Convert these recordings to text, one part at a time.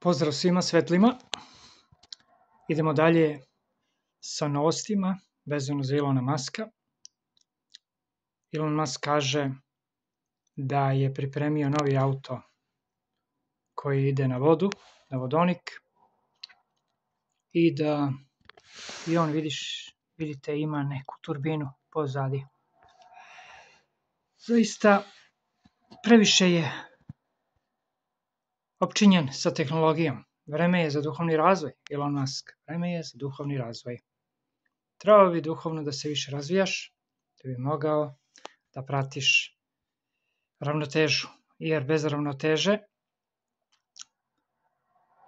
Pozdrav svima svetlima. Idemo dalje sa novostima vezano za Ilona Maska. Elon Musk kaže da je pripremio novi auto koji ide na vodu, na vodonik i da i on vidiš, vidite ima neku turbinu pozadi. Zaista previše je opčinjen sa tehnologijom. Vreme je za duhovni razvoj, Elon Musk. Vreme je za duhovni razvoj. Trebao bi duhovno da se više razvijaš, da bi mogao da pratiš ravnotežu, jer bez ravnoteže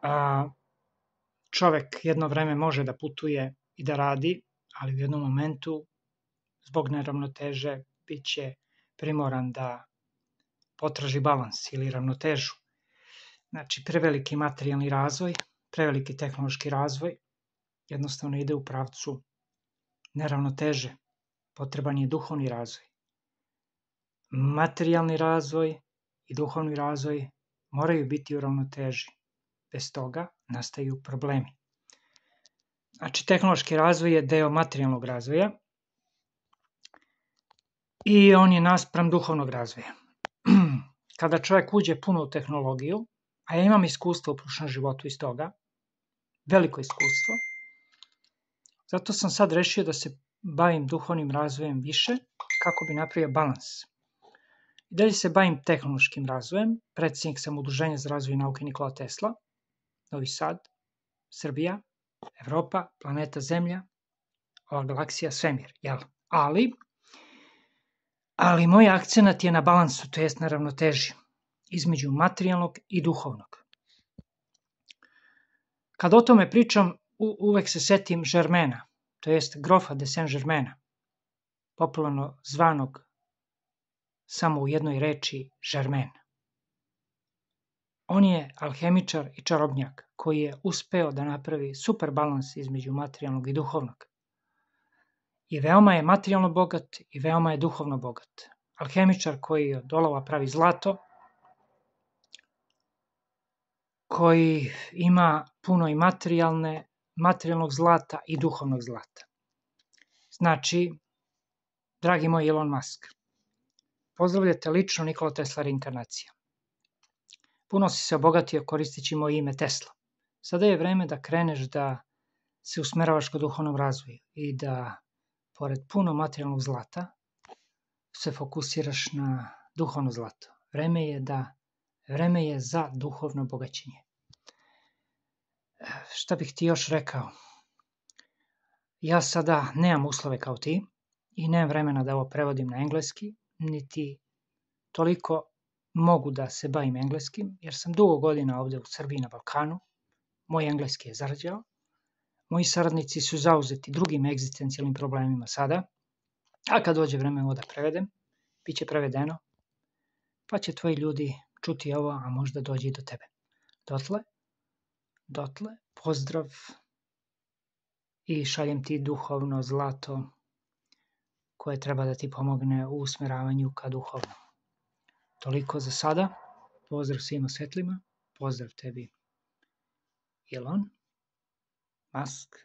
a, čovek jedno vreme može da putuje i da radi, ali u jednom momentu zbog neravnoteže bit će primoran da potraži balans ili ravnotežu Znači, preveliki materijalni razvoj, preveliki tehnološki razvoj, jednostavno ide u pravcu neravnoteže. Potreban je duhovni razvoj. Materijalni razvoj i duhovni razvoj moraju biti u ravnoteži. Bez toga nastaju problemi. Znači, tehnološki razvoj je deo materijalnog razvoja i on je naspram duhovnog razvoja. Kada čovjek uđe puno u tehnologiju, a ja imam iskustvo u prošlom životu iz toga, veliko iskustvo, zato sam sad rešio da se bavim duhovnim razvojem više, kako bi napravio balans. I dalje se bavim tehnološkim razvojem, predsjednik sam Udruženja za razvoj nauke Nikola Tesla, Novi Sad, Srbija, Evropa, planeta Zemlja, ova galaksija, svemir, jel? Ali, ali moj akcenat je na balansu, to jest na ravnoteži između materijalnog i duhovnog. Kad o tome pričam, uvek se setim Žermena, to jest grofa de Saint-Germaina, popularno zvanog samo u jednoj reči Žermen. On je alhemičar i čarobnjak koji je uspeo da napravi super balans između materijalnog i duhovnog. I veoma je materijalno bogat i veoma je duhovno bogat. Alhemičar koji od olova pravi zlato, koji ima puno i materijalne, materijalnog zlata i duhovnog zlata. Znači, dragi moj Elon Musk, pozdravljate lično Nikola Tesla reinkarnacija. Puno si se obogatio koristići moje ime Tesla. Sada je vreme da kreneš da se usmeravaš ka duhovnom razvoju i da, pored puno materijalnog zlata, se fokusiraš na duhovno zlato. Vreme je da Vreme je za duhovno bogaćenje šta bih ti još rekao? Ja sada nemam uslove kao ti i nemam vremena da ovo prevodim na engleski, niti toliko mogu da se bavim engleskim, jer sam dugo godina ovde u Srbiji na Balkanu, moj engleski je zarđao, moji saradnici su zauzeti drugim egzistencijalnim problemima sada, a kad dođe vreme ovo da prevedem, bit će prevedeno, pa će tvoji ljudi čuti ovo, a možda dođe i do tebe. Dotle, Dotle, pozdrav i šaljem ti duhovno zlato koje treba da ti pomogne u usmeravanju ka duhovnom. Toliko za sada. Pozdrav svim osvetlima. Pozdrav tebi, Elon, Mask.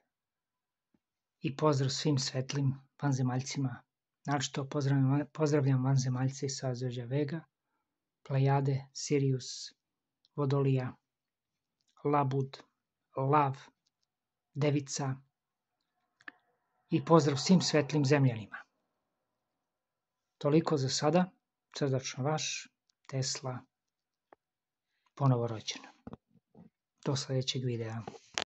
i pozdrav svim svetlim vanzemaljcima. Naročito pozdravljam, pozdravljam vanzemaljce iz Sazveđa Vega, Plejade, Sirius, Vodolija, labud, lav, devica i pozdrav svim svetlim zemljanima. Toliko za sada, srdačno vaš, Tesla, ponovo rođen. Do sledećeg videa.